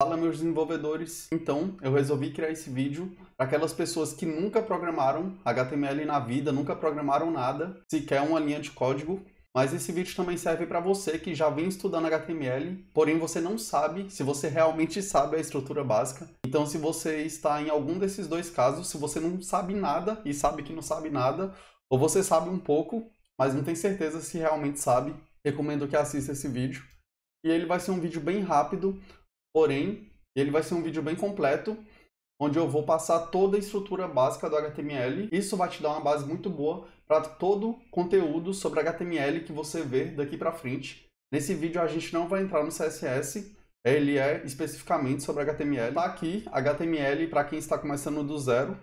Fala meus desenvolvedores! Então, eu resolvi criar esse vídeo para aquelas pessoas que nunca programaram HTML na vida, nunca programaram nada, sequer uma linha de código, mas esse vídeo também serve para você que já vem estudando HTML, porém você não sabe se você realmente sabe a estrutura básica. Então, se você está em algum desses dois casos, se você não sabe nada e sabe que não sabe nada, ou você sabe um pouco, mas não tem certeza se realmente sabe, recomendo que assista esse vídeo. E ele vai ser um vídeo bem rápido, Porém, ele vai ser um vídeo bem completo, onde eu vou passar toda a estrutura básica do HTML. Isso vai te dar uma base muito boa para todo conteúdo sobre HTML que você vê daqui para frente. Nesse vídeo a gente não vai entrar no CSS, ele é especificamente sobre HTML. Tá aqui HTML para quem está começando do zero.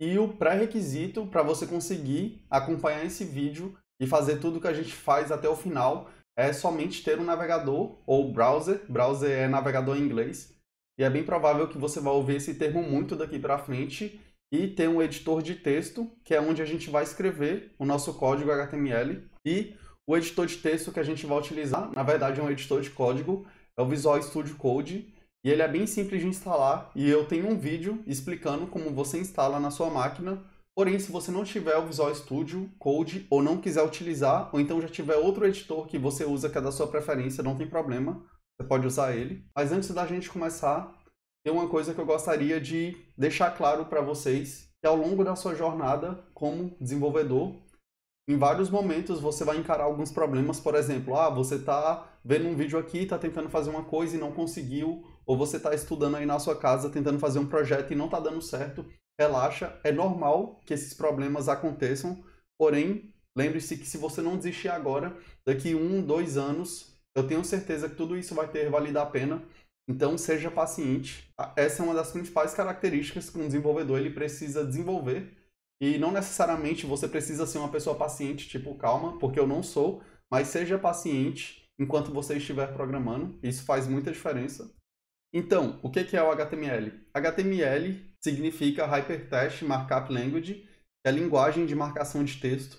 E o pré-requisito para você conseguir acompanhar esse vídeo e fazer tudo que a gente faz até o final é somente ter um navegador ou browser. Browser é navegador em inglês. E é bem provável que você vai ouvir esse termo muito daqui para frente. E tem um editor de texto, que é onde a gente vai escrever o nosso código HTML. E o editor de texto que a gente vai utilizar, na verdade é um editor de código, é o Visual Studio Code. E ele é bem simples de instalar e eu tenho um vídeo explicando como você instala na sua máquina Porém, se você não tiver o Visual Studio Code ou não quiser utilizar, ou então já tiver outro editor que você usa que é da sua preferência, não tem problema, você pode usar ele. Mas antes da gente começar, tem uma coisa que eu gostaria de deixar claro para vocês, que ao longo da sua jornada como desenvolvedor, em vários momentos você vai encarar alguns problemas, por exemplo, ah, você está vendo um vídeo aqui, está tentando fazer uma coisa e não conseguiu, ou você está estudando aí na sua casa tentando fazer um projeto e não está dando certo relaxa, é normal que esses problemas aconteçam, porém, lembre-se que se você não desistir agora, daqui um, dois anos, eu tenho certeza que tudo isso vai ter valido a pena. Então, seja paciente. Essa é uma das principais características que um desenvolvedor ele precisa desenvolver. E não necessariamente você precisa ser uma pessoa paciente, tipo, calma, porque eu não sou, mas seja paciente enquanto você estiver programando. Isso faz muita diferença. Então, o que é o HTML? HTML significa Hypertext Markup Language, que é a linguagem de marcação de texto.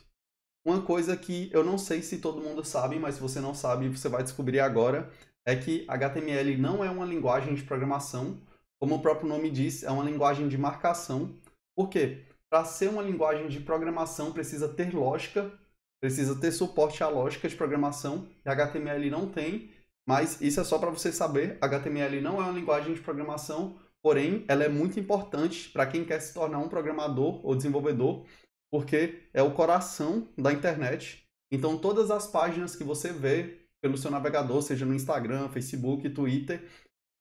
Uma coisa que eu não sei se todo mundo sabe, mas se você não sabe, você vai descobrir agora, é que HTML não é uma linguagem de programação. Como o próprio nome diz, é uma linguagem de marcação. Por quê? Para ser uma linguagem de programação, precisa ter lógica, precisa ter suporte à lógica de programação, e HTML não tem, mas isso é só para você saber, HTML não é uma linguagem de programação, porém ela é muito importante para quem quer se tornar um programador ou desenvolvedor, porque é o coração da internet. Então todas as páginas que você vê pelo seu navegador, seja no Instagram, Facebook, Twitter,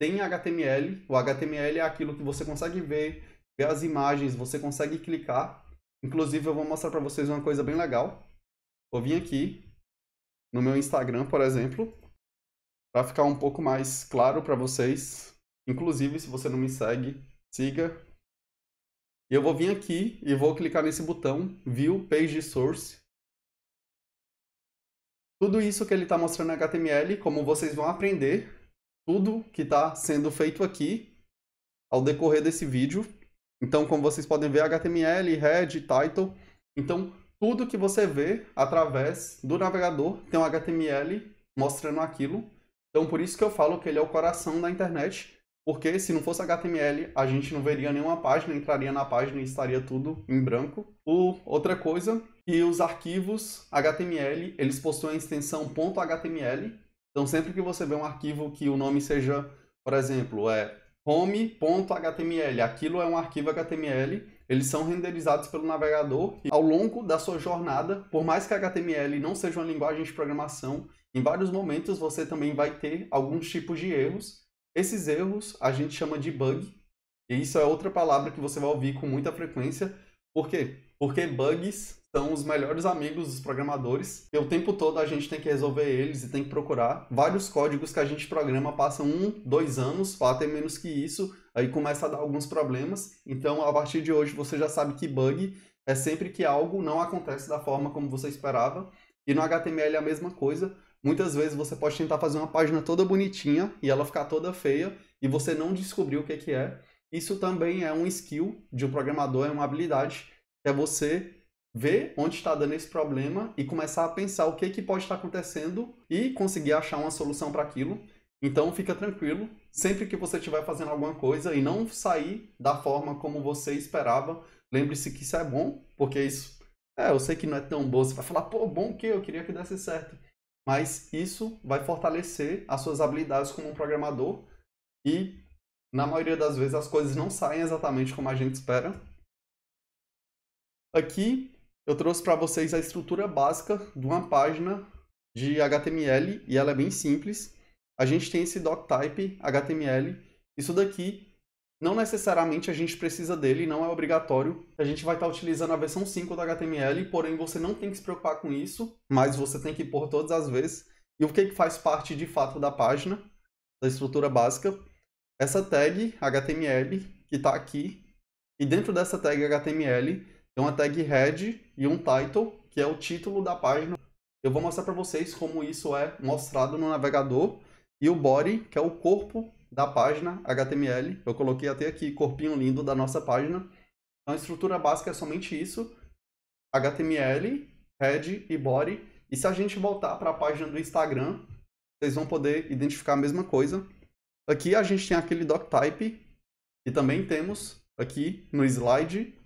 tem HTML. O HTML é aquilo que você consegue ver, ver as imagens, você consegue clicar. Inclusive eu vou mostrar para vocês uma coisa bem legal. Eu vim aqui no meu Instagram, por exemplo, para ficar um pouco mais claro para vocês. Inclusive, se você não me segue, siga. E eu vou vir aqui e vou clicar nesse botão View Page Source. Tudo isso que ele está mostrando em HTML, como vocês vão aprender, tudo que está sendo feito aqui ao decorrer desse vídeo. Então, como vocês podem ver, HTML, head, title. Então, tudo que você vê através do navegador tem um HTML mostrando aquilo. Então por isso que eu falo que ele é o coração da internet, porque se não fosse HTML, a gente não veria nenhuma página, entraria na página e estaria tudo em branco. O, outra coisa, que os arquivos HTML, eles possuem a extensão .html. Então sempre que você vê um arquivo que o nome seja, por exemplo, é home.html, aquilo é um arquivo HTML, eles são renderizados pelo navegador e ao longo da sua jornada, por mais que HTML não seja uma linguagem de programação, em vários momentos você também vai ter alguns tipos de erros. Esses erros a gente chama de bug, e isso é outra palavra que você vai ouvir com muita frequência. Por quê? Porque bugs são os melhores amigos dos programadores, e o tempo todo a gente tem que resolver eles e tem que procurar. Vários códigos que a gente programa passam um, dois anos, ou até menos que isso, aí começa a dar alguns problemas. Então, a partir de hoje, você já sabe que bug é sempre que algo não acontece da forma como você esperava. E no HTML é a mesma coisa. Muitas vezes você pode tentar fazer uma página toda bonitinha e ela ficar toda feia e você não descobrir o que, que é. Isso também é um skill de um programador, é uma habilidade, é você ver onde está dando esse problema e começar a pensar o que, que pode estar acontecendo e conseguir achar uma solução para aquilo. Então fica tranquilo, sempre que você estiver fazendo alguma coisa e não sair da forma como você esperava, lembre-se que isso é bom, porque isso. É, eu sei que não é tão bom. Você vai falar, pô, bom que eu queria que desse certo mas isso vai fortalecer as suas habilidades como um programador e na maioria das vezes as coisas não saem exatamente como a gente espera. Aqui eu trouxe para vocês a estrutura básica de uma página de HTML e ela é bem simples. A gente tem esse doctype HTML. Isso daqui não necessariamente a gente precisa dele, não é obrigatório. A gente vai estar tá utilizando a versão 5 do HTML, porém você não tem que se preocupar com isso, mas você tem que pôr todas as vezes. E o que, que faz parte de fato da página, da estrutura básica? Essa tag HTML, que está aqui, e dentro dessa tag HTML tem uma tag head e um title, que é o título da página. Eu vou mostrar para vocês como isso é mostrado no navegador, e o body, que é o corpo da página HTML. Eu coloquei até aqui corpinho lindo da nossa página. Então a estrutura básica é somente isso: HTML, head e body. E se a gente voltar para a página do Instagram, vocês vão poder identificar a mesma coisa. Aqui a gente tem aquele doctype e também temos aqui no slide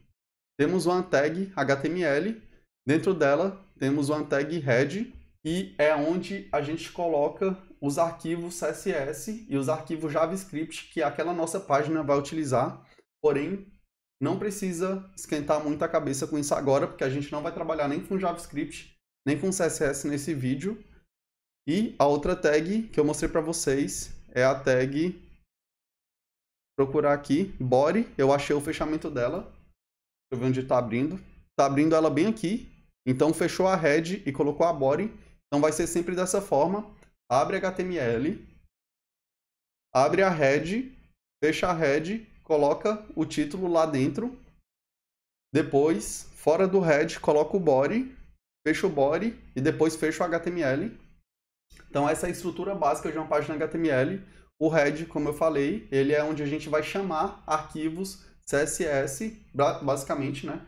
temos uma tag HTML, dentro dela temos uma tag head e é onde a gente coloca os arquivos CSS e os arquivos JavaScript que aquela nossa página vai utilizar, porém não precisa esquentar muito a cabeça com isso agora, porque a gente não vai trabalhar nem com JavaScript, nem com CSS nesse vídeo. E a outra tag que eu mostrei para vocês é a tag procurar aqui, body, eu achei o fechamento dela. Deixa eu ver onde está abrindo. Está abrindo ela bem aqui. Então fechou a head e colocou a body. Então vai ser sempre dessa forma. Abre HTML, abre a head, fecha a head, coloca o título lá dentro. Depois, fora do head, coloca o body, fecha o body e depois fecha o HTML. Então essa é a estrutura básica de uma página HTML. O head, como eu falei, ele é onde a gente vai chamar arquivos CSS, basicamente, né?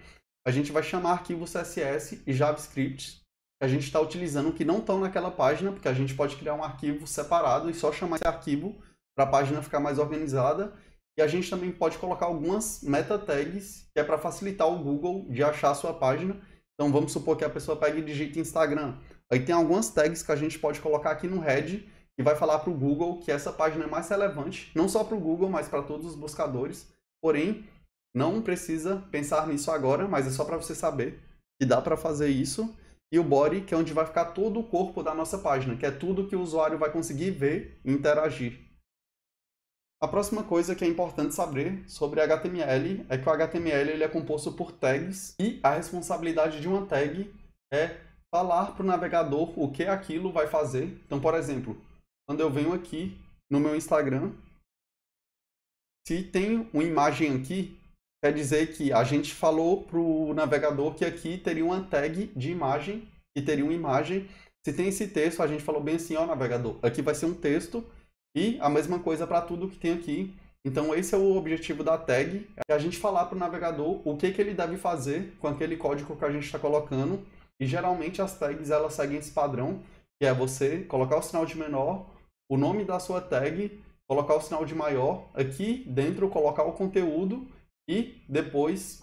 A gente vai chamar arquivos CSS e JavaScript a gente está utilizando que não estão naquela página, porque a gente pode criar um arquivo separado e só chamar esse arquivo para a página ficar mais organizada. E a gente também pode colocar algumas meta tags, que é para facilitar o Google de achar a sua página. Então vamos supor que a pessoa pegue e digite Instagram. Aí tem algumas tags que a gente pode colocar aqui no head e vai falar para o Google que essa página é mais relevante, não só para o Google, mas para todos os buscadores. Porém, não precisa pensar nisso agora, mas é só para você saber que dá para fazer isso e o body, que é onde vai ficar todo o corpo da nossa página, que é tudo que o usuário vai conseguir ver e interagir. A próxima coisa que é importante saber sobre HTML é que o HTML ele é composto por tags e a responsabilidade de uma tag é falar para o navegador o que aquilo vai fazer. Então, por exemplo, quando eu venho aqui no meu Instagram, se tem uma imagem aqui, quer dizer que a gente falou para o navegador que aqui teria uma tag de imagem, que teria uma imagem. Se tem esse texto, a gente falou bem assim, ó navegador, aqui vai ser um texto e a mesma coisa para tudo que tem aqui. Então esse é o objetivo da tag, é a gente falar para o navegador o que, que ele deve fazer com aquele código que a gente está colocando. E geralmente as tags elas seguem esse padrão, que é você colocar o sinal de menor, o nome da sua tag, colocar o sinal de maior, aqui dentro colocar o conteúdo e depois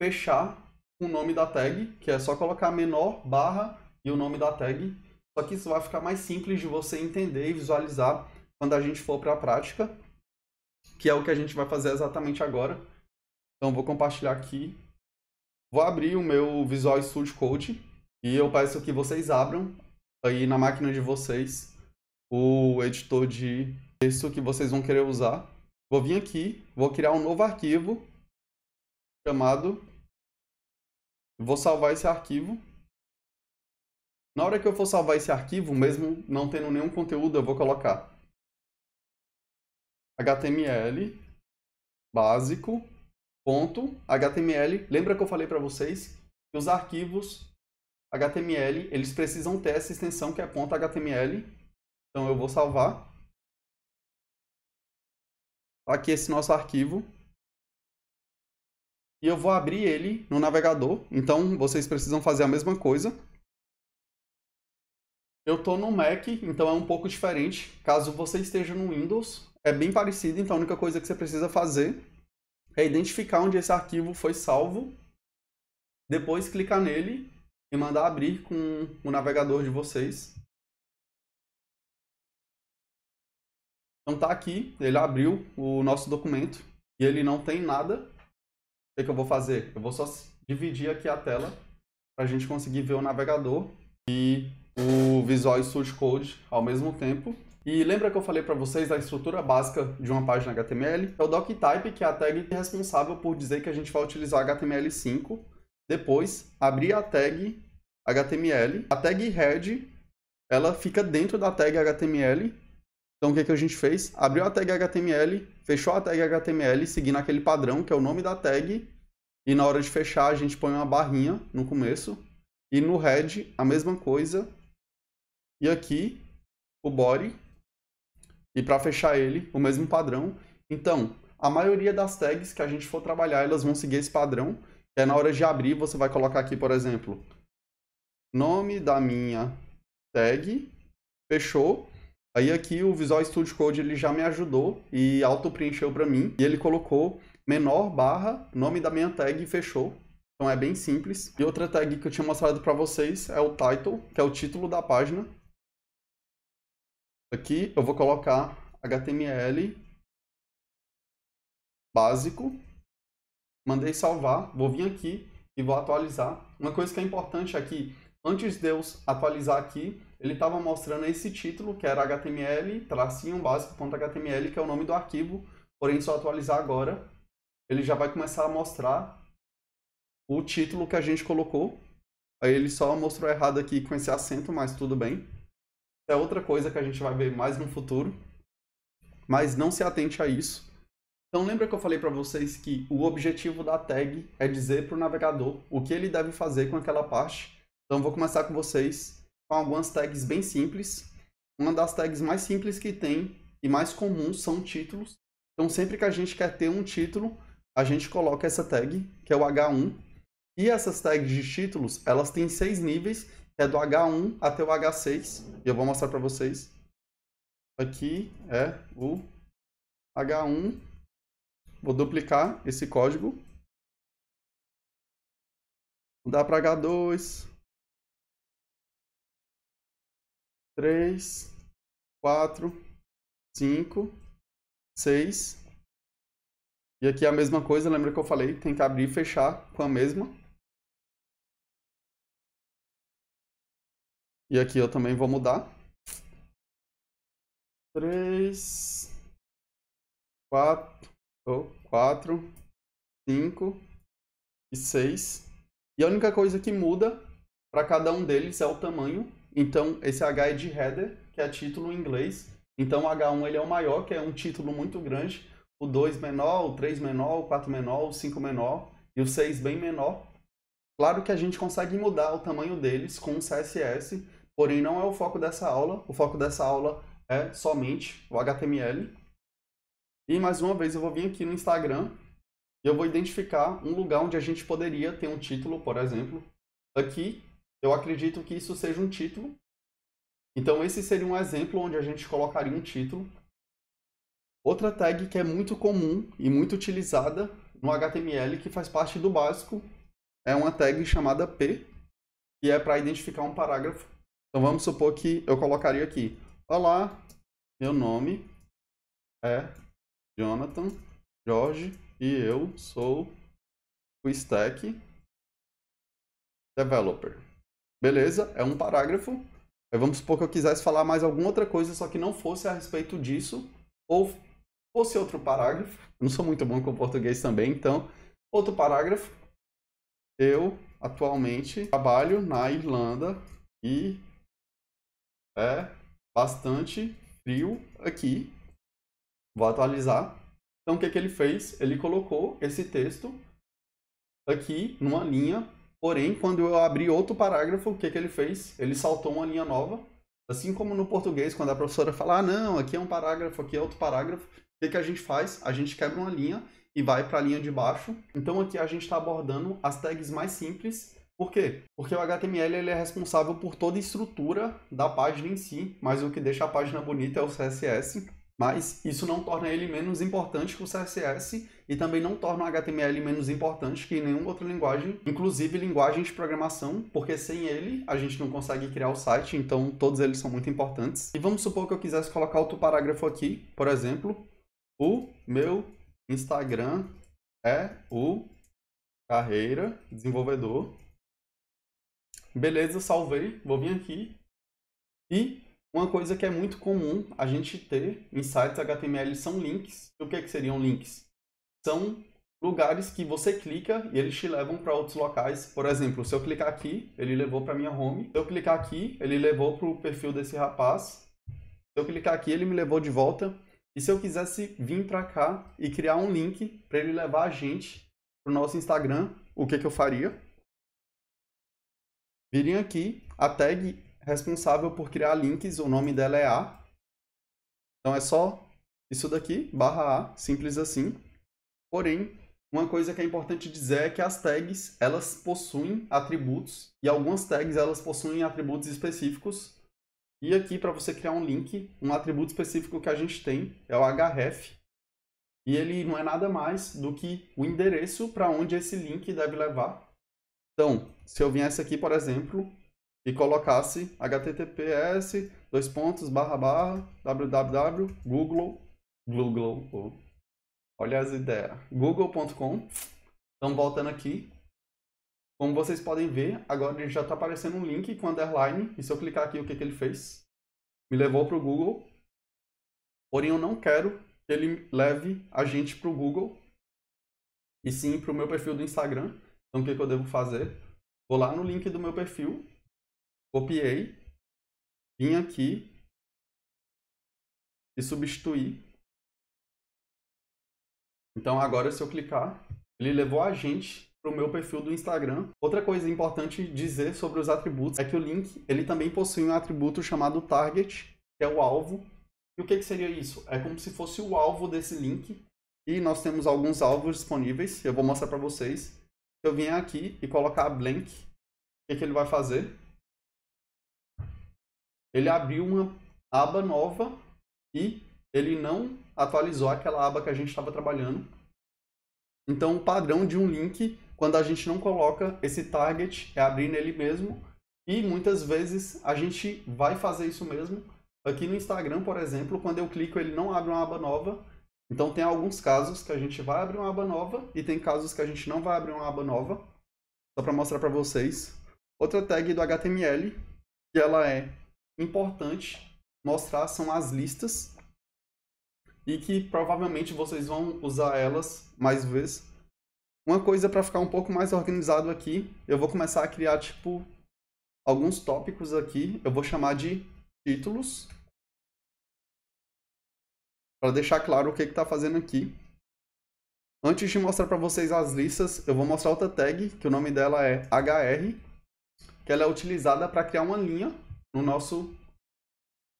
fechar o nome da tag, que é só colocar menor barra e o nome da tag. Só que isso vai ficar mais simples de você entender e visualizar quando a gente for para a prática, que é o que a gente vai fazer exatamente agora. Então vou compartilhar aqui. Vou abrir o meu Visual Studio Code e eu peço que vocês abram aí na máquina de vocês o editor de texto que vocês vão querer usar. Vou vir aqui, vou criar um novo arquivo chamado... Vou salvar esse arquivo. Na hora que eu for salvar esse arquivo, mesmo não tendo nenhum conteúdo, eu vou colocar HTML básico ponto HTML. Lembra que eu falei para vocês que os arquivos HTML, eles precisam ter essa extensão que é ponto .html. Então eu vou salvar aqui esse nosso arquivo. E eu vou abrir ele no navegador. Então, vocês precisam fazer a mesma coisa. Eu estou no Mac, então é um pouco diferente. Caso você esteja no Windows, é bem parecido. Então, a única coisa que você precisa fazer é identificar onde esse arquivo foi salvo. Depois, clicar nele e mandar abrir com o navegador de vocês. Então tá aqui, ele abriu o nosso documento e ele não tem nada. O que, é que eu vou fazer? Eu vou só dividir aqui a tela para a gente conseguir ver o navegador e o Visual Studio Code ao mesmo tempo. E lembra que eu falei para vocês da estrutura básica de uma página HTML? É o doctype, que é a tag responsável por dizer que a gente vai utilizar HTML5. Depois, abrir a tag HTML. A tag head, ela fica dentro da tag HTML então o que, que a gente fez? Abriu a tag HTML, fechou a tag HTML, seguindo aquele padrão que é o nome da tag, e na hora de fechar a gente põe uma barrinha no começo, e no head a mesma coisa, e aqui o body, e para fechar ele o mesmo padrão. Então, a maioria das tags que a gente for trabalhar, elas vão seguir esse padrão, que é na hora de abrir você vai colocar aqui, por exemplo, nome da minha tag, fechou, Aí aqui o Visual Studio Code ele já me ajudou e auto-preencheu para mim. E ele colocou menor barra, nome da minha tag e fechou. Então é bem simples. E outra tag que eu tinha mostrado para vocês é o title, que é o título da página. Aqui eu vou colocar HTML básico. Mandei salvar, vou vir aqui e vou atualizar. Uma coisa que é importante aqui, é antes de eu atualizar aqui, ele estava mostrando esse título, que era html, tracinho básico.html, que é o nome do arquivo, porém se eu atualizar agora, ele já vai começar a mostrar o título que a gente colocou. Aí ele só mostrou errado aqui com esse acento, mas tudo bem. É outra coisa que a gente vai ver mais no futuro, mas não se atente a isso. Então lembra que eu falei para vocês que o objetivo da tag é dizer para o navegador o que ele deve fazer com aquela parte. Então vou começar com vocês com algumas tags bem simples. Uma das tags mais simples que tem e mais comuns são títulos. Então, sempre que a gente quer ter um título, a gente coloca essa tag, que é o H1. E essas tags de títulos, elas têm seis níveis, que é do H1 até o H6. E eu vou mostrar para vocês. Aqui é o H1. Vou duplicar esse código. Mudar para H2. três, quatro, cinco, seis. E aqui é a mesma coisa, lembra que eu falei? Tem que abrir e fechar com a mesma. E aqui eu também vou mudar. três, quatro, oh, quatro, cinco e seis. E a única coisa que muda para cada um deles é o tamanho então, esse H é de header, que é título em inglês. Então, o H1 ele é o maior, que é um título muito grande. O 2 menor, o 3 menor, o 4 menor, o 5 menor e o 6 bem menor. Claro que a gente consegue mudar o tamanho deles com o CSS, porém não é o foco dessa aula. O foco dessa aula é somente o HTML. E mais uma vez eu vou vir aqui no Instagram e eu vou identificar um lugar onde a gente poderia ter um título, por exemplo. Aqui eu acredito que isso seja um título. Então, esse seria um exemplo onde a gente colocaria um título. Outra tag que é muito comum e muito utilizada no HTML, que faz parte do básico, é uma tag chamada P, que é para identificar um parágrafo. Então, vamos supor que eu colocaria aqui: Olá, meu nome é Jonathan Jorge e eu sou o Stack Developer. Beleza, é um parágrafo. Aí vamos supor que eu quisesse falar mais alguma outra coisa, só que não fosse a respeito disso, ou fosse outro parágrafo. Eu não sou muito bom com português também, então, outro parágrafo. Eu, atualmente, trabalho na Irlanda e é bastante frio aqui. Vou atualizar. Então, o que, que ele fez? Ele colocou esse texto aqui numa linha Porém, quando eu abri outro parágrafo, o que, que ele fez? Ele saltou uma linha nova. Assim como no português, quando a professora fala, ah, não, aqui é um parágrafo, aqui é outro parágrafo, o que, que a gente faz? A gente quebra uma linha e vai para a linha de baixo. Então aqui a gente está abordando as tags mais simples. Por quê? Porque o HTML ele é responsável por toda a estrutura da página em si, mas o que deixa a página bonita é o CSS. Mas isso não torna ele menos importante que o CSS e também não torna o HTML menos importante que nenhuma outra linguagem, inclusive linguagem de programação, porque sem ele a gente não consegue criar o site, então todos eles são muito importantes. E vamos supor que eu quisesse colocar outro parágrafo aqui, por exemplo, o meu Instagram é o carreira desenvolvedor. Beleza, salvei, vou vir aqui e uma coisa que é muito comum a gente ter em sites HTML são links. E o que, é que seriam links? São lugares que você clica e eles te levam para outros locais. Por exemplo, se eu clicar aqui, ele levou para minha home. Se eu clicar aqui, ele levou para o perfil desse rapaz. Se eu clicar aqui, ele me levou de volta. E se eu quisesse vir para cá e criar um link para ele levar a gente para o nosso Instagram, o que, que eu faria? Viria aqui, a tag responsável por criar links, o nome dela é A. Então é só isso daqui, barra A, simples assim. Porém, uma coisa que é importante dizer é que as tags, elas possuem atributos, e algumas tags elas possuem atributos específicos. E aqui, para você criar um link, um atributo específico que a gente tem é o href, e ele não é nada mais do que o endereço para onde esse link deve levar. Então, se eu viesse aqui, por exemplo, e colocasse https dois pontos barra barra www google google oh. olha as ideias google.com então voltando aqui como vocês podem ver agora ele já está aparecendo um link com underline e se eu clicar aqui o que, que ele fez me levou para o Google porém eu não quero que ele leve a gente para o Google e sim para o meu perfil do Instagram então o que, que eu devo fazer vou lá no link do meu perfil copiei, vim aqui e substituir. Então agora se eu clicar, ele levou a gente para o meu perfil do Instagram. Outra coisa importante dizer sobre os atributos é que o link ele também possui um atributo chamado target, que é o alvo. E o que, que seria isso? É como se fosse o alvo desse link. E nós temos alguns alvos disponíveis, eu vou mostrar para vocês. Se eu vier aqui e colocar blank, o que, que ele vai fazer? ele abriu uma aba nova e ele não atualizou aquela aba que a gente estava trabalhando. Então, o padrão de um link, quando a gente não coloca esse target, é abrir nele mesmo. E muitas vezes a gente vai fazer isso mesmo. Aqui no Instagram, por exemplo, quando eu clico, ele não abre uma aba nova. Então, tem alguns casos que a gente vai abrir uma aba nova e tem casos que a gente não vai abrir uma aba nova. Só para mostrar para vocês. Outra tag do HTML, que ela é importante mostrar são as listas e que provavelmente vocês vão usar elas mais vezes. Uma coisa para ficar um pouco mais organizado aqui, eu vou começar a criar tipo alguns tópicos aqui, eu vou chamar de títulos para deixar claro o que está fazendo aqui. Antes de mostrar para vocês as listas, eu vou mostrar outra tag, que o nome dela é HR, que ela é utilizada para criar uma linha no nosso,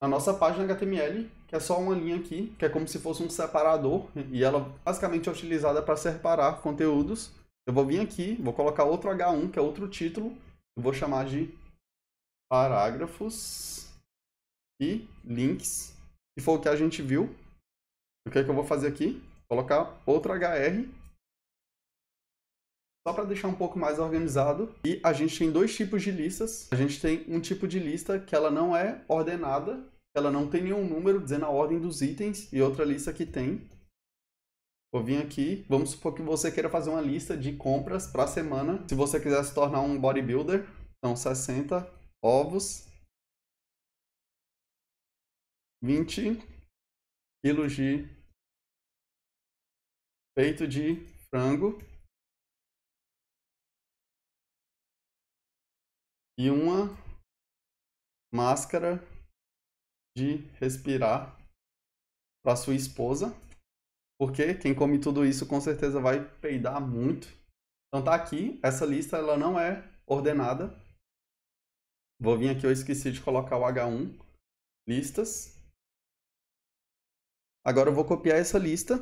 na nossa página HTML, que é só uma linha aqui, que é como se fosse um separador, e ela basicamente é utilizada para separar conteúdos. Eu vou vir aqui, vou colocar outro H1, que é outro título, eu vou chamar de parágrafos e links, que foi o que a gente viu. O que é que eu vou fazer aqui? Colocar outro HR só para deixar um pouco mais organizado. E a gente tem dois tipos de listas. A gente tem um tipo de lista que ela não é ordenada, ela não tem nenhum número dizendo a ordem dos itens, e outra lista que tem. Vou vir aqui, vamos supor que você queira fazer uma lista de compras para a semana. Se você quiser se tornar um bodybuilder, então 60 ovos, 20 quilos de peito de frango, e uma máscara de respirar para sua esposa, porque quem come tudo isso com certeza vai peidar muito. Então tá aqui, essa lista ela não é ordenada. Vou vir aqui, eu esqueci de colocar o H1, listas. Agora eu vou copiar essa lista.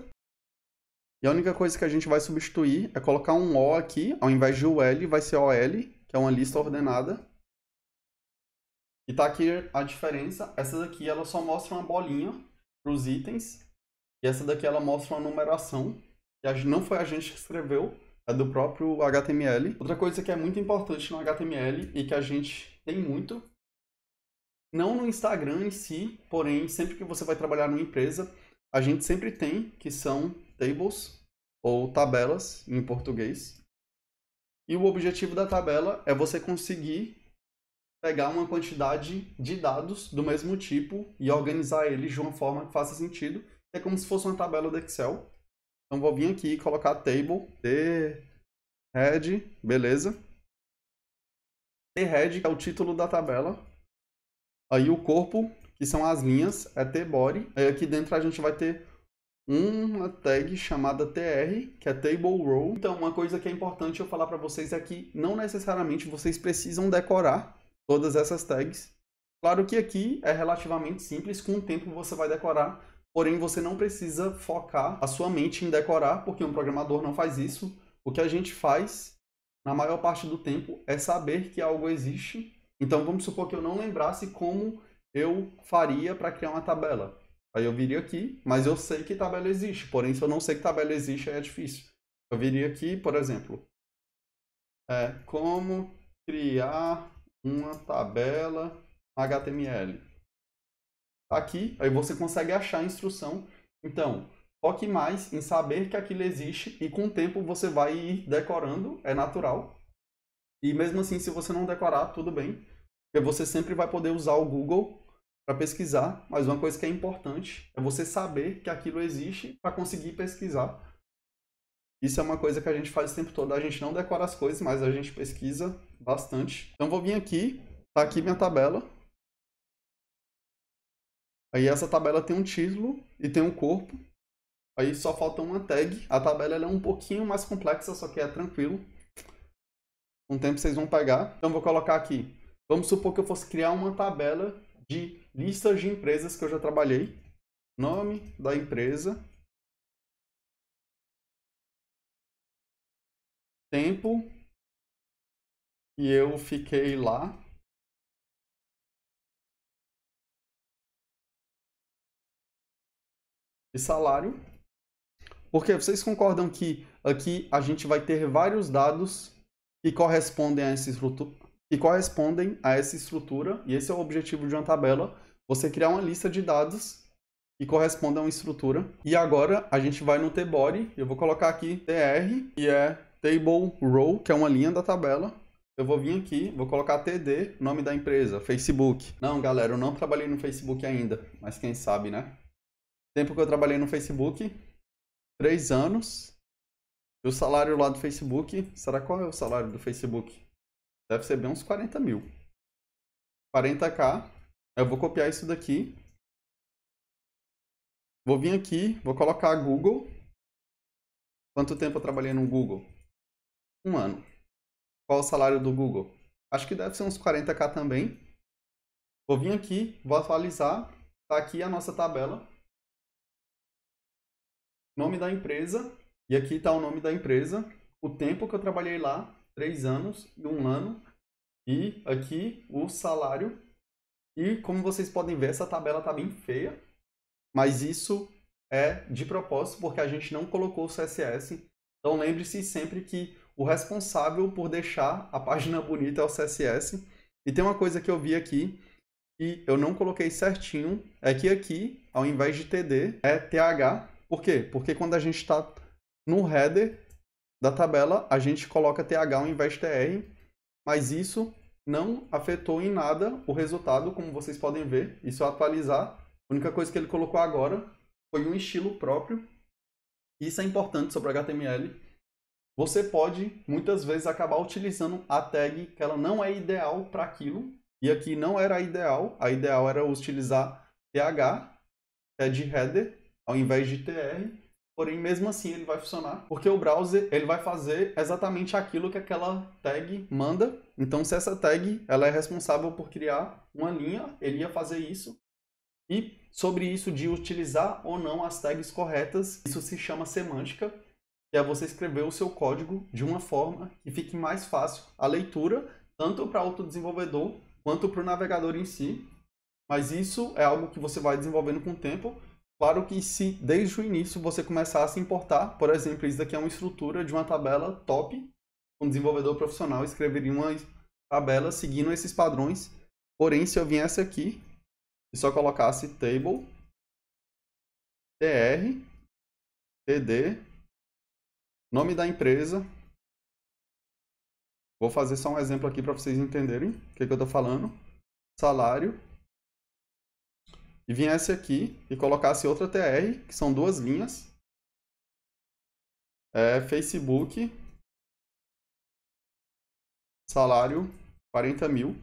E a única coisa que a gente vai substituir é colocar um O aqui, ao invés de o L, vai ser OL, que é uma lista ordenada. E tá aqui a diferença. Essas aqui ela só mostra uma bolinha para os itens. E essa daqui ela mostra uma numeração. Que não foi a gente que escreveu, é do próprio HTML. Outra coisa que é muito importante no HTML e que a gente tem muito, não no Instagram em si, porém, sempre que você vai trabalhar numa empresa, a gente sempre tem que são tables ou tabelas em português. E o objetivo da tabela é você conseguir pegar uma quantidade de dados do mesmo tipo e organizar eles de uma forma que faça sentido. É como se fosse uma tabela do Excel. Então vou vir aqui e colocar table, t head, beleza? T head que é o título da tabela. Aí o corpo, que são as linhas, é t body. Aí aqui dentro a gente vai ter uma tag chamada TR, que é Table Row. Então, uma coisa que é importante eu falar para vocês é que não necessariamente vocês precisam decorar todas essas tags. Claro que aqui é relativamente simples, com o tempo você vai decorar, porém você não precisa focar a sua mente em decorar, porque um programador não faz isso. O que a gente faz, na maior parte do tempo, é saber que algo existe. Então, vamos supor que eu não lembrasse como eu faria para criar uma tabela Aí eu viria aqui, mas eu sei que tabela existe. Porém, se eu não sei que tabela existe, aí é difícil. Eu viria aqui, por exemplo, é, como criar uma tabela HTML. Tá aqui, aí você consegue achar a instrução. Então, foque mais em saber que aquilo existe e com o tempo você vai ir decorando, é natural. E mesmo assim, se você não decorar, tudo bem. Porque você sempre vai poder usar o Google para pesquisar, mas uma coisa que é importante é você saber que aquilo existe para conseguir pesquisar. Isso é uma coisa que a gente faz o tempo todo, a gente não decora as coisas, mas a gente pesquisa bastante. Então vou vir aqui, tá aqui minha tabela. Aí essa tabela tem um título e tem um corpo. Aí só falta uma tag. A tabela é um pouquinho mais complexa, só que é tranquilo. Com o tempo vocês vão pegar. Então vou colocar aqui. Vamos supor que eu fosse criar uma tabela de listas de empresas que eu já trabalhei, nome da empresa, tempo que eu fiquei lá. E salário. Porque vocês concordam que aqui a gente vai ter vários dados que correspondem a essa estrutura, que correspondem a essa estrutura, e esse é o objetivo de uma tabela você criar uma lista de dados que corresponda a uma estrutura. E agora a gente vai no tbody, eu vou colocar aqui tr, que é table row, que é uma linha da tabela. Eu vou vir aqui, vou colocar TD, nome da empresa, Facebook. Não, galera, eu não trabalhei no Facebook ainda, mas quem sabe, né? Tempo que eu trabalhei no Facebook, três anos. E o salário lá do Facebook, será qual é o salário do Facebook? Deve ser bem uns 40 mil. 40k eu vou copiar isso daqui. Vou vir aqui, vou colocar Google. Quanto tempo eu trabalhei no Google? Um ano. Qual o salário do Google? Acho que deve ser uns 40k também. Vou vir aqui, vou atualizar. Está aqui a nossa tabela. Nome da empresa. E aqui está o nome da empresa. O tempo que eu trabalhei lá, 3 anos e 1 ano. E aqui o salário e como vocês podem ver, essa tabela está bem feia, mas isso é de propósito porque a gente não colocou o CSS. Então lembre-se sempre que o responsável por deixar a página bonita é o CSS. E tem uma coisa que eu vi aqui e eu não coloquei certinho, é que aqui, ao invés de TD, é TH. Por quê? Porque quando a gente está no header da tabela, a gente coloca TH ao invés de TR, mas isso não afetou em nada o resultado, como vocês podem ver. Isso é atualizar, a única coisa que ele colocou agora foi um estilo próprio. Isso é importante sobre HTML. Você pode, muitas vezes, acabar utilizando a tag que ela não é ideal para aquilo. E aqui não era a ideal. A ideal era utilizar TH, que é de header, ao invés de TR. Porém, mesmo assim ele vai funcionar, porque o browser ele vai fazer exatamente aquilo que aquela tag manda. Então, se essa tag ela é responsável por criar uma linha, ele ia fazer isso. E sobre isso de utilizar ou não as tags corretas, isso se chama semântica, que é você escrever o seu código de uma forma que fique mais fácil a leitura, tanto para o desenvolvedor quanto para o navegador em si. Mas isso é algo que você vai desenvolvendo com o tempo Claro que se desde o início você começasse a importar, por exemplo, isso daqui é uma estrutura de uma tabela top, um desenvolvedor profissional escreveria uma tabela seguindo esses padrões. Porém, se eu viesse aqui e só colocasse table, tr, td, nome da empresa, vou fazer só um exemplo aqui para vocês entenderem o que, que eu estou falando, salário, e viesse aqui e colocasse outra TR, que são duas linhas, é Facebook, salário 40 mil.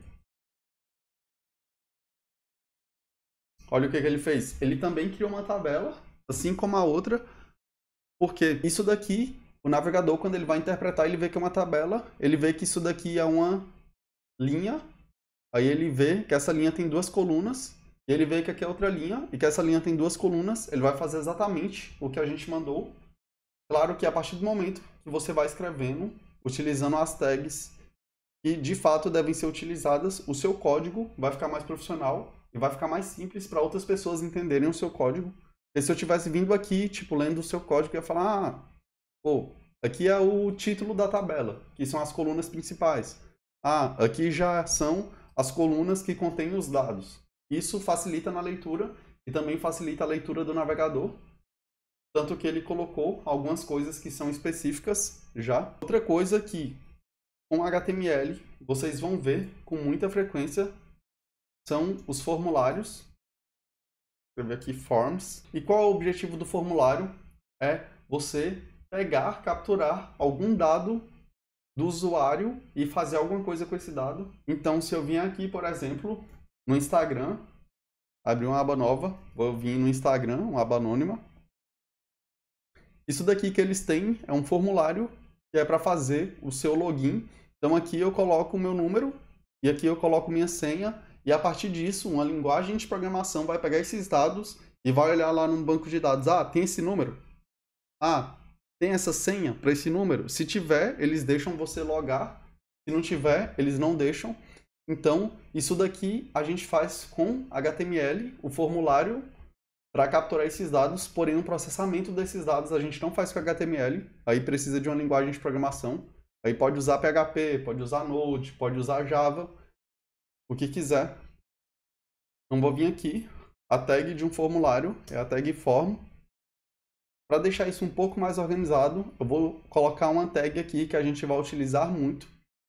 Olha o que, que ele fez. Ele também criou uma tabela, assim como a outra, porque isso daqui, o navegador, quando ele vai interpretar, ele vê que é uma tabela, ele vê que isso daqui é uma linha, aí ele vê que essa linha tem duas colunas, e ele vê que aqui é outra linha, e que essa linha tem duas colunas, ele vai fazer exatamente o que a gente mandou. Claro que a partir do momento que você vai escrevendo, utilizando as tags que de fato devem ser utilizadas, o seu código vai ficar mais profissional e vai ficar mais simples para outras pessoas entenderem o seu código. E se eu tivesse vindo aqui, tipo, lendo o seu código, eu ia falar, ah, pô, aqui é o título da tabela, que são as colunas principais. Ah, aqui já são as colunas que contêm os dados. Isso facilita na leitura e também facilita a leitura do navegador. Tanto que ele colocou algumas coisas que são específicas já. Outra coisa que com HTML vocês vão ver com muita frequência são os formulários. Vou escrever aqui forms. E qual é o objetivo do formulário? É você pegar, capturar algum dado do usuário e fazer alguma coisa com esse dado. Então, se eu vim aqui, por exemplo, no Instagram, abri uma aba nova, vou vir no Instagram, uma aba anônima. Isso daqui que eles têm é um formulário que é para fazer o seu login. Então aqui eu coloco o meu número e aqui eu coloco minha senha e a partir disso uma linguagem de programação vai pegar esses dados e vai olhar lá no banco de dados, ah, tem esse número? Ah, tem essa senha para esse número? Se tiver, eles deixam você logar. Se não tiver, eles não deixam. Então, isso daqui a gente faz com HTML, o formulário para capturar esses dados, porém o processamento desses dados a gente não faz com HTML, aí precisa de uma linguagem de programação. Aí pode usar PHP, pode usar Node, pode usar Java, o que quiser. Então vou vir aqui, a tag de um formulário é a tag form. Para deixar isso um pouco mais organizado, eu vou colocar uma tag aqui que a gente vai utilizar muito.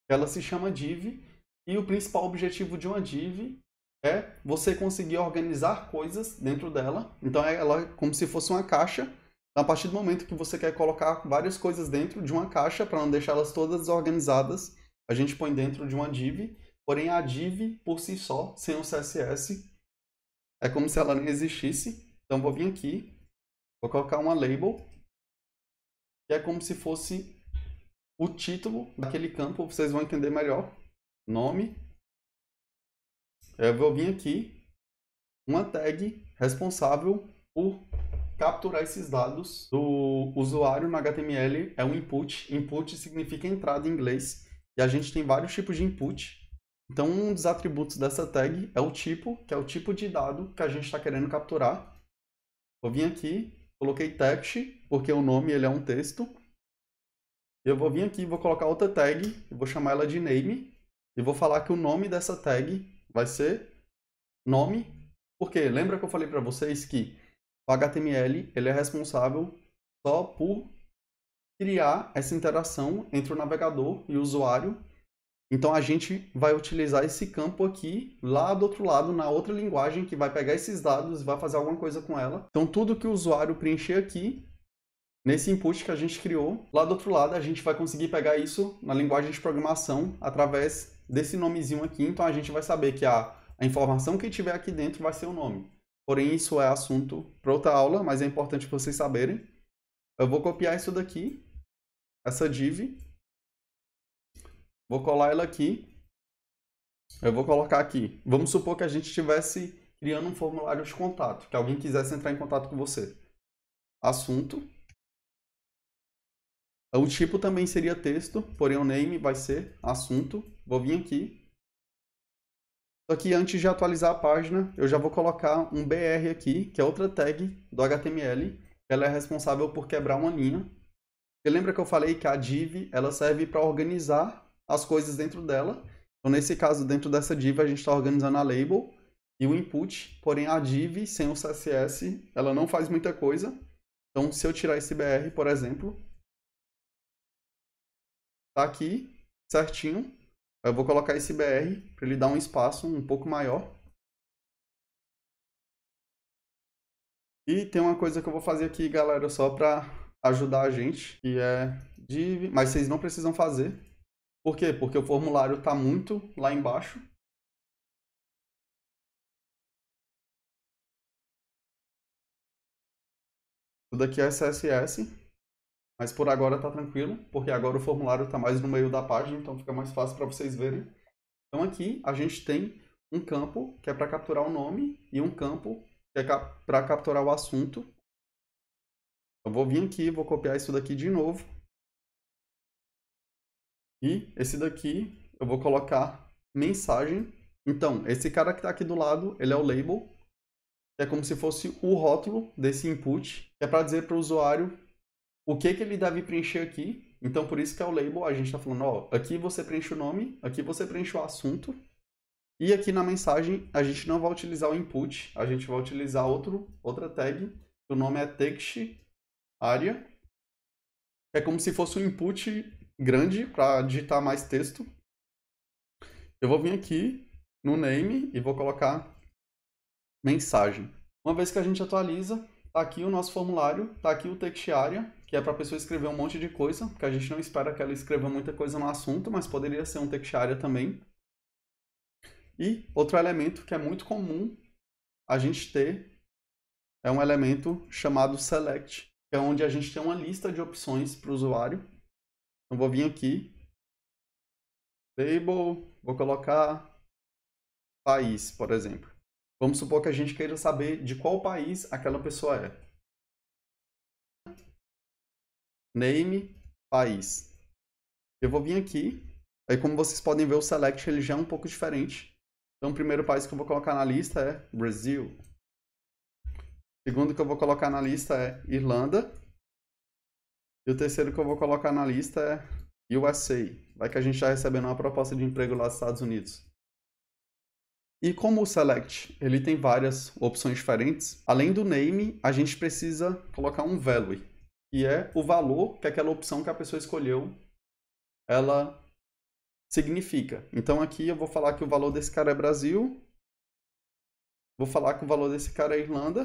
Ela se chama div e o principal objetivo de uma div é você conseguir organizar coisas dentro dela. Então é ela é como se fosse uma caixa. Então, a partir do momento que você quer colocar várias coisas dentro de uma caixa para não deixá-las todas desorganizadas, a gente põe dentro de uma div. Porém a div por si só, sem o CSS, é como se ela não existisse. Então vou vir aqui, vou colocar uma label, que é como se fosse o título daquele campo, vocês vão entender melhor nome. Eu vou vir aqui, uma tag responsável por capturar esses dados do usuário no HTML é um input. Input significa entrada em inglês. E a gente tem vários tipos de input. Então, um dos atributos dessa tag é o tipo, que é o tipo de dado que a gente está querendo capturar. Vou vir aqui, coloquei text, porque o nome ele é um texto. Eu vou vir aqui, e vou colocar outra tag, vou chamar ela de name. E vou falar que o nome dessa tag vai ser nome, porque lembra que eu falei para vocês que o HTML ele é responsável só por criar essa interação entre o navegador e o usuário. Então a gente vai utilizar esse campo aqui lá do outro lado, na outra linguagem, que vai pegar esses dados e vai fazer alguma coisa com ela. Então tudo que o usuário preencher aqui, nesse input que a gente criou, lá do outro lado a gente vai conseguir pegar isso na linguagem de programação através desse nomezinho aqui, então a gente vai saber que a, a informação que tiver aqui dentro vai ser o nome. Porém, isso é assunto para outra aula, mas é importante vocês saberem. Eu vou copiar isso daqui, essa div. Vou colar ela aqui. Eu vou colocar aqui. Vamos supor que a gente estivesse criando um formulário de contato, que alguém quisesse entrar em contato com você. Assunto. O tipo também seria texto, porém o name vai ser assunto. Vou vir aqui. Só que antes de atualizar a página, eu já vou colocar um BR aqui, que é outra tag do HTML. Ela é responsável por quebrar uma linha. Você lembra que eu falei que a div ela serve para organizar as coisas dentro dela? Então, nesse caso, dentro dessa div, a gente está organizando a label e o input, porém a div sem o CSS, ela não faz muita coisa. Então, se eu tirar esse BR, por exemplo, tá aqui, certinho, eu vou colocar esse BR para ele dar um espaço um pouco maior. E tem uma coisa que eu vou fazer aqui, galera, só para ajudar a gente, que é div, mas vocês não precisam fazer. Por quê? Porque o formulário está muito lá embaixo. Tudo aqui é CSS. Mas por agora tá tranquilo, porque agora o formulário tá mais no meio da página, então fica mais fácil para vocês verem. Então aqui a gente tem um campo que é para capturar o nome e um campo que é para capturar o assunto. Eu vou vir aqui, vou copiar isso daqui de novo. E esse daqui eu vou colocar mensagem. Então, esse cara que está aqui do lado, ele é o label, que é como se fosse o rótulo desse input, que é para dizer para o usuário o que, que ele deve preencher aqui. Então, por isso que é o label, a gente está falando, ó, aqui você preenche o nome, aqui você preenche o assunto, e aqui na mensagem a gente não vai utilizar o input, a gente vai utilizar outro, outra tag, o nome é text area, é como se fosse um input grande para digitar mais texto. Eu vou vir aqui no name e vou colocar mensagem. Uma vez que a gente atualiza, tá aqui o nosso formulário, tá aqui o text area, que é para a pessoa escrever um monte de coisa, porque a gente não espera que ela escreva muita coisa no assunto, mas poderia ser um Textiária também. E outro elemento que é muito comum a gente ter é um elemento chamado select, que é onde a gente tem uma lista de opções para o usuário. Então vou vir aqui, label, vou colocar país, por exemplo. Vamos supor que a gente queira saber de qual país aquela pessoa é. name, país. Eu vou vir aqui, aí como vocês podem ver, o select ele já é um pouco diferente. Então o primeiro país que eu vou colocar na lista é Brasil. O segundo que eu vou colocar na lista é Irlanda. E o terceiro que eu vou colocar na lista é USA. Vai que a gente está recebendo uma proposta de emprego lá nos Estados Unidos. E como o select ele tem várias opções diferentes, além do name, a gente precisa colocar um value que é o valor que aquela opção que a pessoa escolheu ela significa. Então aqui eu vou falar que o valor desse cara é Brasil, vou falar que o valor desse cara é Irlanda,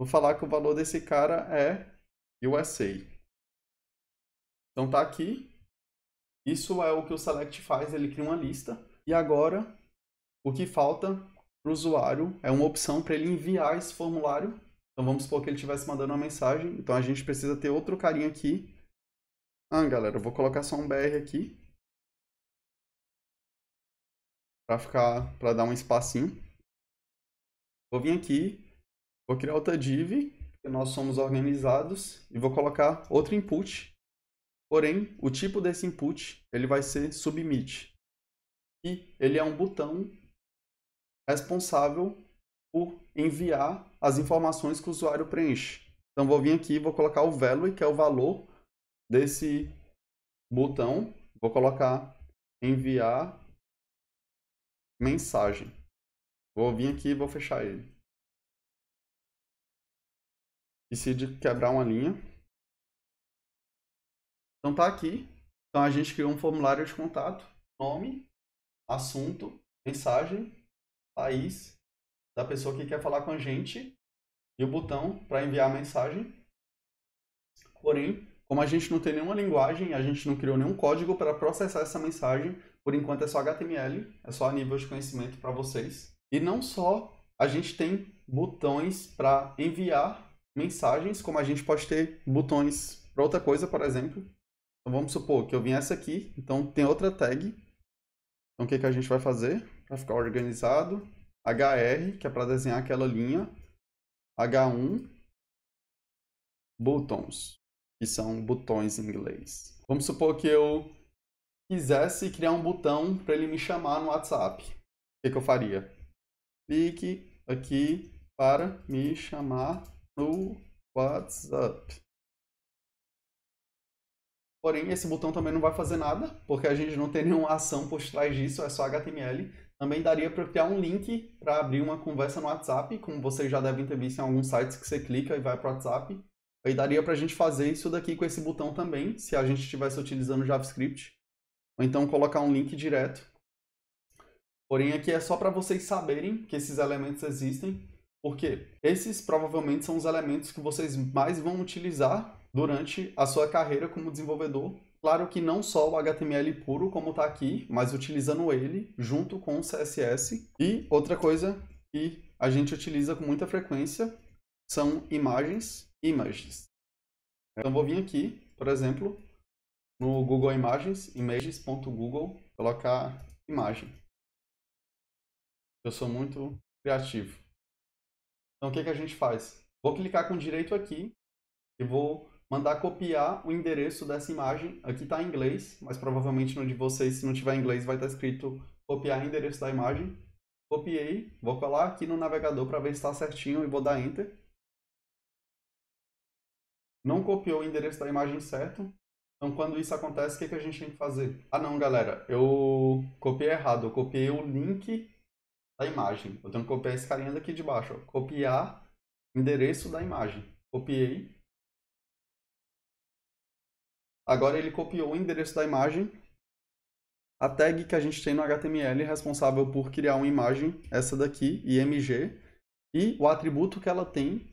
vou falar que o valor desse cara é USA. Então tá aqui. Isso é o que o select faz, ele cria uma lista. E agora o que falta para o usuário é uma opção para ele enviar esse formulário então vamos supor que ele estivesse mandando uma mensagem. Então a gente precisa ter outro carinha aqui. Ah, galera, eu vou colocar só um BR aqui. Pra ficar, pra dar um espacinho. Vou vir aqui, vou criar outra div, porque nós somos organizados, e vou colocar outro input. Porém, o tipo desse input, ele vai ser submit. E ele é um botão responsável por enviar as informações que o usuário preenche. Então vou vir aqui, e vou colocar o value, que é o valor desse botão, vou colocar enviar mensagem. Vou vir aqui e vou fechar ele. E se quebrar uma linha. Então tá aqui. Então a gente criou um formulário de contato, nome, assunto, mensagem, país da pessoa que quer falar com a gente e o botão para enviar a mensagem. Porém, como a gente não tem nenhuma linguagem, a gente não criou nenhum código para processar essa mensagem, por enquanto é só HTML, é só a nível de conhecimento para vocês. E não só a gente tem botões para enviar mensagens, como a gente pode ter botões para outra coisa, por exemplo. Então vamos supor que eu vim essa aqui, então tem outra tag. Então o que, que a gente vai fazer para ficar organizado? HR, que é para desenhar aquela linha, H1, buttons, que são botões em inglês. Vamos supor que eu quisesse criar um botão para ele me chamar no WhatsApp. O que, que eu faria? Clique aqui para me chamar no WhatsApp. Porém, esse botão também não vai fazer nada, porque a gente não tem nenhuma ação por trás disso, é só HTML. Também daria para criar um link para abrir uma conversa no WhatsApp, como vocês já devem ter visto em alguns sites que você clica e vai para o WhatsApp. Aí daria para a gente fazer isso daqui com esse botão também, se a gente estivesse utilizando JavaScript. Ou então colocar um link direto. Porém, aqui é só para vocês saberem que esses elementos existem, porque esses provavelmente são os elementos que vocês mais vão utilizar durante a sua carreira como desenvolvedor Claro que não só o HTML puro, como está aqui, mas utilizando ele junto com o CSS. E outra coisa que a gente utiliza com muita frequência são imagens, images. Então vou vir aqui, por exemplo, no Google Imagens, images.google, colocar imagem. Eu sou muito criativo. Então o que, que a gente faz? Vou clicar com direito aqui e vou mandar copiar o endereço dessa imagem. Aqui está em inglês, mas provavelmente no de vocês, se não tiver em inglês, vai estar tá escrito copiar endereço da imagem. Copiei, vou colar aqui no navegador para ver se está certinho e vou dar Enter. Não copiou o endereço da imagem certo. Então, quando isso acontece, o que, que a gente tem que fazer? Ah, não, galera, eu copiei errado. Eu copiei o link da imagem. Eu tenho que copiar esse carinha daqui de baixo. Ó. Copiar endereço da imagem. Copiei, Agora ele copiou o endereço da imagem. A tag que a gente tem no HTML responsável por criar uma imagem, essa daqui, img, e o atributo que ela tem,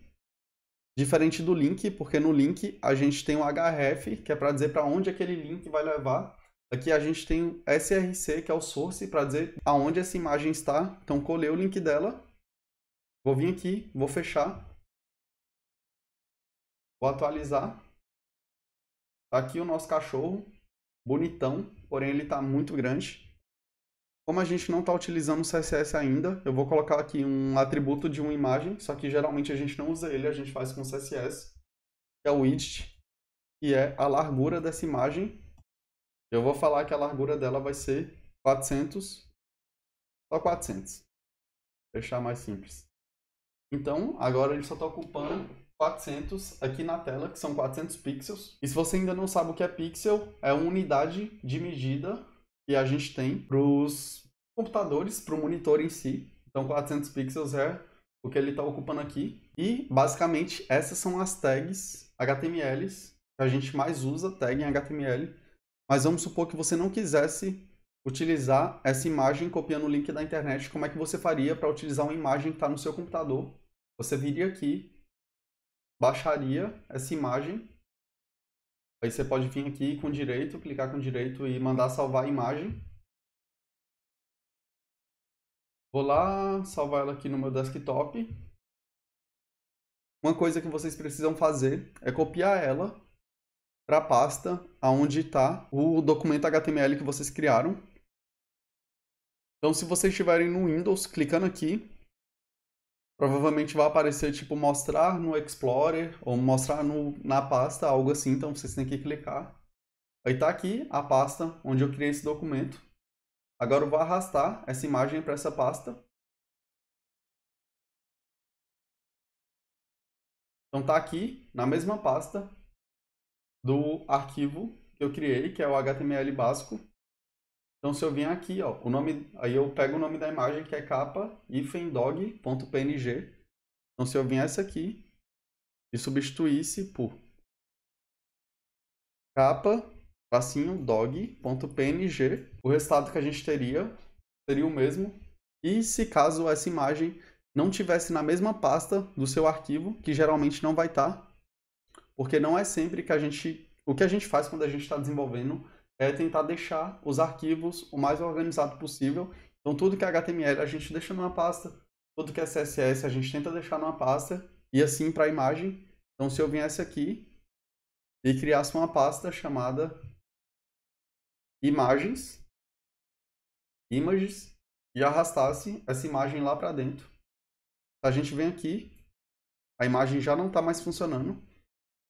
diferente do link, porque no link a gente tem o href, que é para dizer para onde aquele link vai levar. Aqui a gente tem o src, que é o source, para dizer aonde essa imagem está. Então colei o link dela. Vou vir aqui, vou fechar. Vou atualizar. Tá aqui o nosso cachorro, bonitão, porém ele está muito grande. Como a gente não está utilizando o CSS ainda, eu vou colocar aqui um atributo de uma imagem, só que geralmente a gente não usa ele, a gente faz com CSS, que é o widget, que é a largura dessa imagem. Eu vou falar que a largura dela vai ser 400, só 400. Deixar mais simples. Então, agora ele só está ocupando 400 aqui na tela, que são 400 pixels. E se você ainda não sabe o que é pixel, é uma unidade de medida que a gente tem para os computadores, para o monitor em si. Então 400 pixels é o que ele está ocupando aqui. E basicamente essas são as tags HTMLs que a gente mais usa, tag em HTML. Mas vamos supor que você não quisesse utilizar essa imagem copiando o link da internet. Como é que você faria para utilizar uma imagem que está no seu computador? Você viria aqui baixaria essa imagem. Aí você pode vir aqui com direito, clicar com direito e mandar salvar a imagem. Vou lá salvar ela aqui no meu desktop. Uma coisa que vocês precisam fazer é copiar ela para a pasta onde está o documento HTML que vocês criaram. Então, se vocês estiverem no Windows, clicando aqui, provavelmente vai aparecer tipo mostrar no Explorer ou mostrar no, na pasta, algo assim, então vocês têm que clicar. Aí tá aqui a pasta onde eu criei esse documento. Agora eu vou arrastar essa imagem para essa pasta. Então tá aqui na mesma pasta do arquivo que eu criei, que é o HTML básico. Então, se eu vim aqui, ó, o nome, aí eu pego o nome da imagem que é capa-dog.png. Então, se eu vim essa aqui e substituísse por capa tracinho dog.png, o resultado que a gente teria seria o mesmo. E se caso essa imagem não tivesse na mesma pasta do seu arquivo, que geralmente não vai estar, tá, porque não é sempre que a gente, o que a gente faz quando a gente está desenvolvendo é tentar deixar os arquivos o mais organizado possível. Então, tudo que é HTML a gente deixa numa pasta, tudo que é CSS a gente tenta deixar numa pasta, e assim para a imagem. Então, se eu viesse aqui e criasse uma pasta chamada imagens, images, e arrastasse essa imagem lá para dentro, a gente vem aqui, a imagem já não está mais funcionando.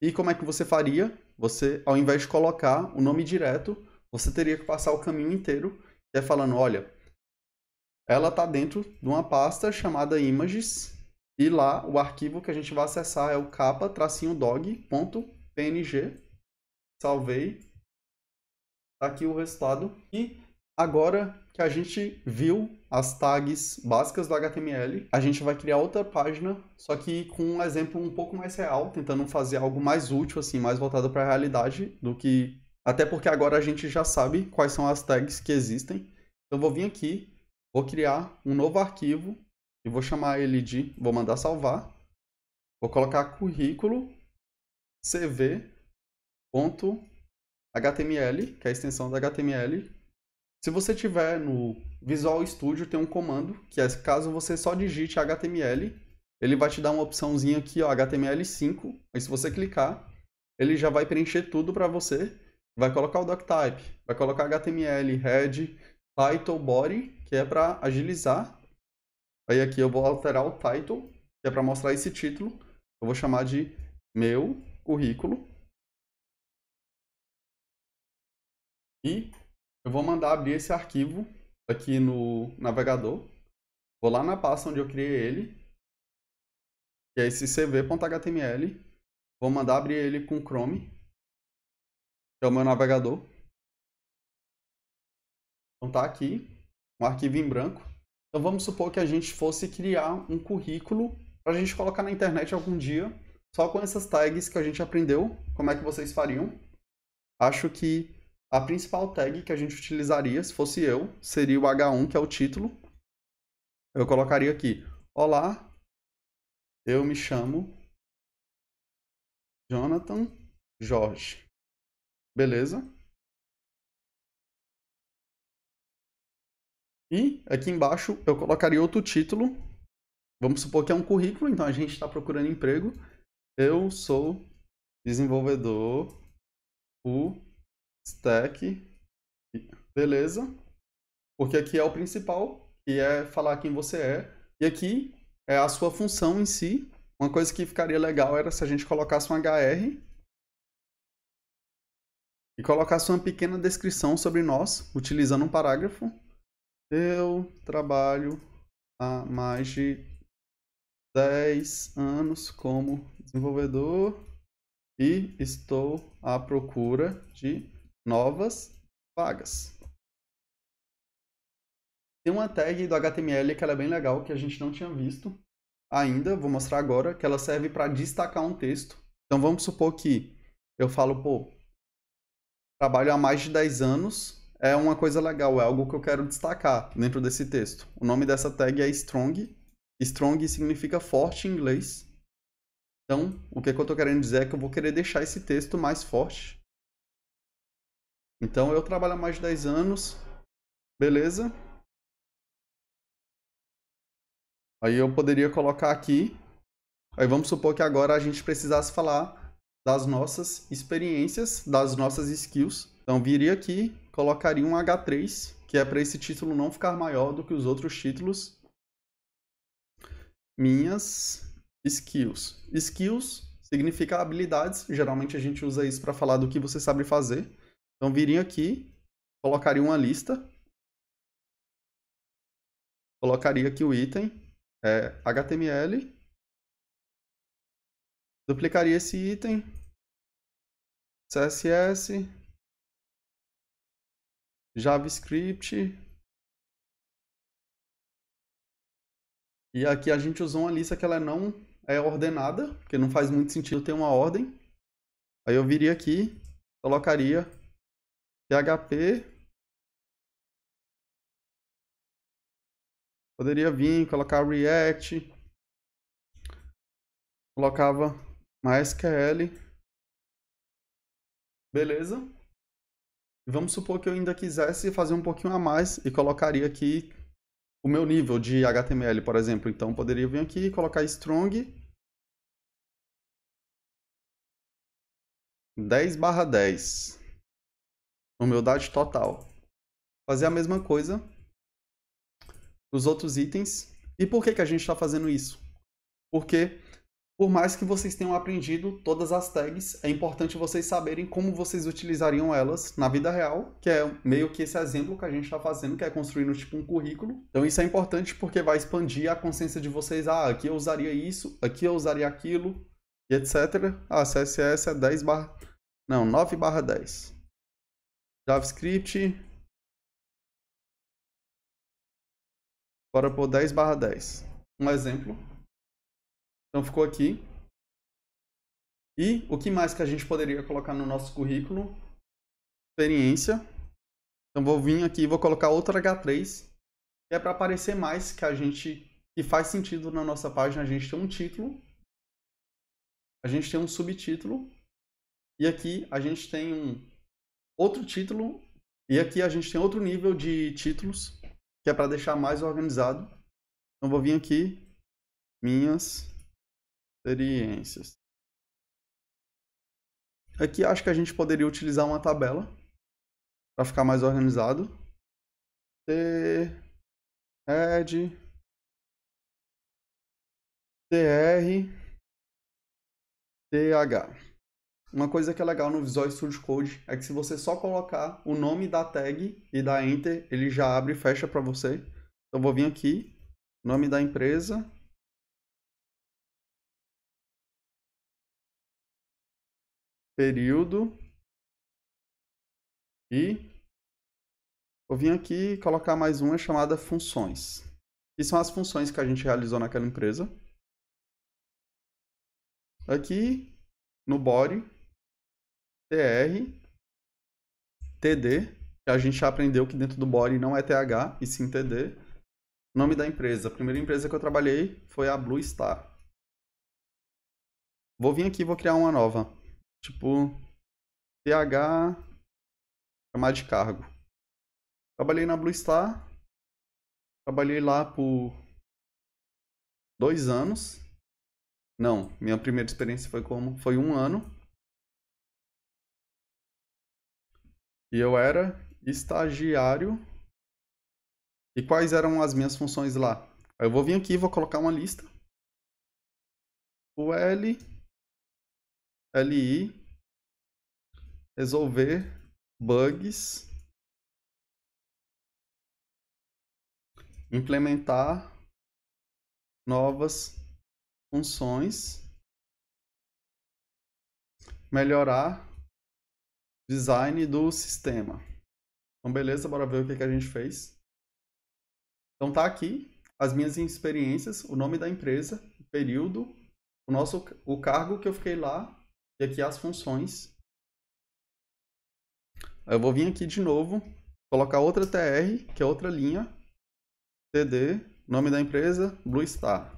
E como é que você faria? você, ao invés de colocar o nome direto, você teria que passar o caminho inteiro, que é falando, olha, ela está dentro de uma pasta chamada images, e lá o arquivo que a gente vai acessar é o capa-dog.png. Salvei. Está aqui o resultado. E Agora que a gente viu as tags básicas do HTML, a gente vai criar outra página, só que com um exemplo um pouco mais real, tentando fazer algo mais útil, assim, mais voltado para a realidade do que. Até porque agora a gente já sabe quais são as tags que existem. Então vou vir aqui, vou criar um novo arquivo e vou chamar ele de. Vou mandar salvar. Vou colocar currículo cv.html, que é a extensão do HTML, se você tiver no Visual Studio, tem um comando, que é caso você só digite HTML, ele vai te dar uma opçãozinha aqui, ó, HTML5. Aí se você clicar, ele já vai preencher tudo para você. Vai colocar o doctype, vai colocar HTML, head, title, body, que é para agilizar. Aí aqui eu vou alterar o title, que é para mostrar esse título. Eu vou chamar de meu currículo. E eu vou mandar abrir esse arquivo aqui no navegador. Vou lá na pasta onde eu criei ele. que é esse cv.html. Vou mandar abrir ele com Chrome. Que é o meu navegador. Então tá aqui, um arquivo em branco. Então vamos supor que a gente fosse criar um currículo para a gente colocar na internet algum dia, só com essas tags que a gente aprendeu, como é que vocês fariam. Acho que a principal tag que a gente utilizaria, se fosse eu, seria o H1, que é o título. Eu colocaria aqui: Olá, eu me chamo Jonathan Jorge. Beleza? E aqui embaixo eu colocaria outro título. Vamos supor que é um currículo, então a gente está procurando emprego. Eu sou desenvolvedor. O stack, beleza. Porque aqui é o principal, que é falar quem você é. E aqui é a sua função em si. Uma coisa que ficaria legal era se a gente colocasse um HR e colocasse uma pequena descrição sobre nós, utilizando um parágrafo. Eu trabalho há mais de 10 anos como desenvolvedor e estou à procura de novas vagas. Tem uma tag do HTML que é bem legal, que a gente não tinha visto ainda, vou mostrar agora, que ela serve para destacar um texto. Então vamos supor que eu falo, pô, trabalho há mais de 10 anos, é uma coisa legal, é algo que eu quero destacar dentro desse texto. O nome dessa tag é strong. Strong significa forte em inglês. Então, o que, é que eu estou querendo dizer é que eu vou querer deixar esse texto mais forte então eu trabalho há mais de 10 anos, beleza? Aí eu poderia colocar aqui. Aí vamos supor que agora a gente precisasse falar das nossas experiências, das nossas skills. Então viria aqui, colocaria um H3, que é para esse título não ficar maior do que os outros títulos. Minhas skills. Skills significa habilidades, geralmente a gente usa isso para falar do que você sabe fazer. Então viria aqui, colocaria uma lista, colocaria aqui o item é, HTML, duplicaria esse item, CSS, JavaScript. E aqui a gente usou uma lista que ela não é ordenada, porque não faz muito sentido ter uma ordem. Aí eu viria aqui, colocaria PHP. Poderia vir, colocar React. Colocava MySQL. Beleza? Vamos supor que eu ainda quisesse fazer um pouquinho a mais e colocaria aqui o meu nível de HTML, por exemplo. Então, poderia vir aqui e colocar strong 10 barra 10. Humildade total. Fazer a mesma coisa nos outros itens. E por que, que a gente está fazendo isso? Porque, por mais que vocês tenham aprendido todas as tags, é importante vocês saberem como vocês utilizariam elas na vida real, que é meio que esse exemplo que a gente está fazendo, que é construindo tipo um currículo. Então isso é importante porque vai expandir a consciência de vocês. Ah, aqui eu usaria isso, aqui eu usaria aquilo, e etc. Ah, CSS é 10 barra... Não, 9 barra 10. JavaScript Bora por 10 barra 10. Um exemplo. Então ficou aqui. E o que mais que a gente poderia colocar no nosso currículo? Experiência. Então vou vir aqui e vou colocar outra H3, que é para aparecer mais que a gente que faz sentido na nossa página. A gente tem um título, a gente tem um subtítulo e aqui a gente tem um Outro título, e aqui a gente tem outro nível de títulos, que é para deixar mais organizado. Então vou vir aqui, minhas experiências. Aqui acho que a gente poderia utilizar uma tabela para ficar mais organizado. T, ed, tr, th. Uma coisa que é legal no Visual Studio Code é que se você só colocar o nome da tag e dar Enter, ele já abre e fecha para você. Então vou vir aqui, nome da empresa. Período. E vou vir aqui colocar mais uma chamada funções. Que são as funções que a gente realizou naquela empresa. Aqui no body TR, TD, que a gente já aprendeu que dentro do body não é TH, e sim TD. Nome da empresa. A primeira empresa que eu trabalhei foi a Blue Star. Vou vir aqui e vou criar uma nova. Tipo, TH, chamar de cargo. Trabalhei na Blue Star. Trabalhei lá por dois anos. Não, minha primeira experiência foi como? Foi um ano. E eu era estagiário. E quais eram as minhas funções lá? Aí eu vou vir aqui e vou colocar uma lista. O L, LI, resolver bugs, implementar novas funções, melhorar design do sistema. Então, beleza, bora ver o que, que a gente fez. Então, tá aqui as minhas experiências, o nome da empresa, o período, o, nosso, o cargo que eu fiquei lá e aqui as funções. Eu vou vir aqui de novo, colocar outra TR, que é outra linha, TD, nome da empresa, Blue Star.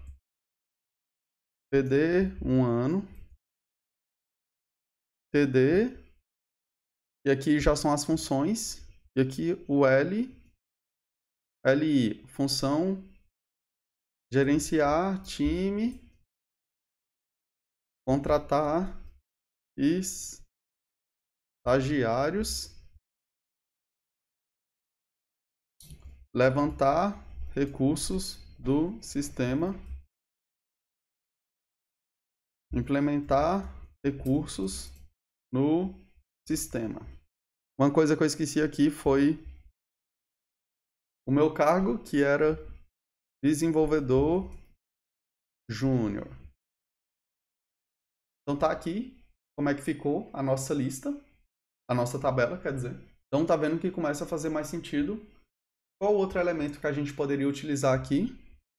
TD, um ano. TD, e aqui já são as funções. E aqui o L, L função, gerenciar, time, contratar, estagiários, levantar recursos do sistema, implementar recursos no sistema. Uma coisa que eu esqueci aqui foi o meu cargo, que era desenvolvedor júnior. Então tá aqui como é que ficou a nossa lista, a nossa tabela, quer dizer. Então tá vendo que começa a fazer mais sentido. Qual outro elemento que a gente poderia utilizar aqui?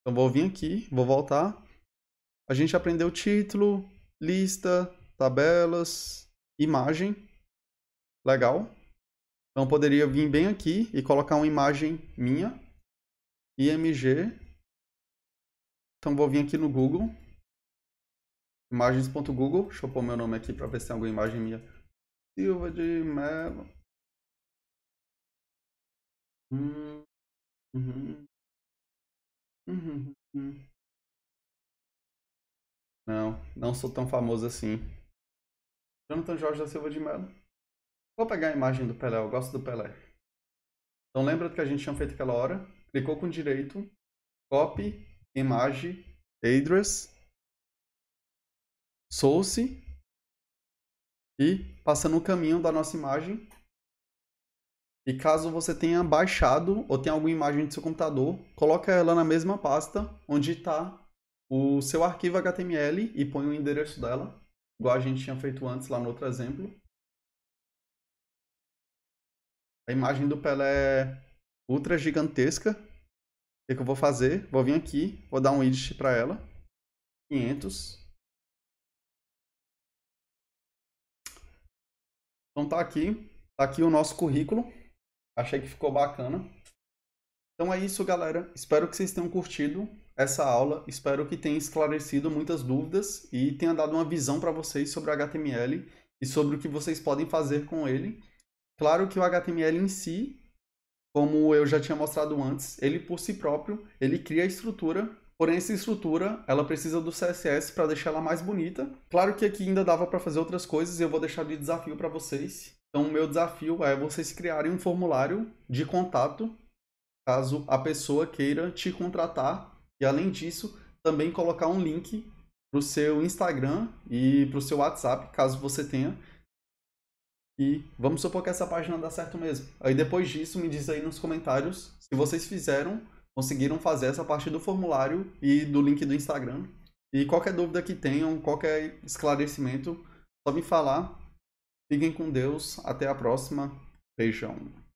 Então vou vir aqui, vou voltar. A gente aprendeu título, lista, tabelas, imagem. Legal. Então, eu poderia vir bem aqui e colocar uma imagem minha. IMG. Então, vou vir aqui no Google. Imagens.google. Deixa eu pôr meu nome aqui para ver se tem alguma imagem minha. Silva de Mello. Hum, uhum. Uhum, uhum. Não, não sou tão famoso assim. Jonathan Jorge da Silva de Mello. Vou pegar a imagem do Pelé, eu gosto do Pelé. Então lembra do que a gente tinha feito aquela hora? Clicou com direito, copy, image, address, source e passa no caminho da nossa imagem. E caso você tenha baixado ou tenha alguma imagem do seu computador, coloca ela na mesma pasta onde está o seu arquivo HTML e põe o endereço dela, igual a gente tinha feito antes lá no outro exemplo a imagem do Pelé é ultra gigantesca. O que, é que, eu vou fazer? Vou vir aqui, vou dar um edit para ela. 500. Então tá aqui, tá aqui o nosso currículo. Achei que ficou bacana. Então é isso, galera. Espero que vocês tenham curtido essa aula. Espero que tenha esclarecido muitas dúvidas e tenha dado uma visão para vocês sobre HTML e sobre o que vocês podem fazer com ele. Claro que o HTML em si, como eu já tinha mostrado antes, ele por si próprio, ele cria a estrutura, porém essa estrutura, ela precisa do CSS para deixar ela mais bonita. Claro que aqui ainda dava para fazer outras coisas, eu vou deixar de desafio para vocês. Então, o meu desafio é vocês criarem um formulário de contato, caso a pessoa queira te contratar, e além disso, também colocar um link para o seu Instagram e para o seu WhatsApp, caso você tenha, e vamos supor que essa página dá certo mesmo. Aí depois disso, me diz aí nos comentários se vocês fizeram, conseguiram fazer essa parte do formulário e do link do Instagram. E qualquer dúvida que tenham, qualquer esclarecimento, só me falar. Fiquem com Deus. Até a próxima. Beijão.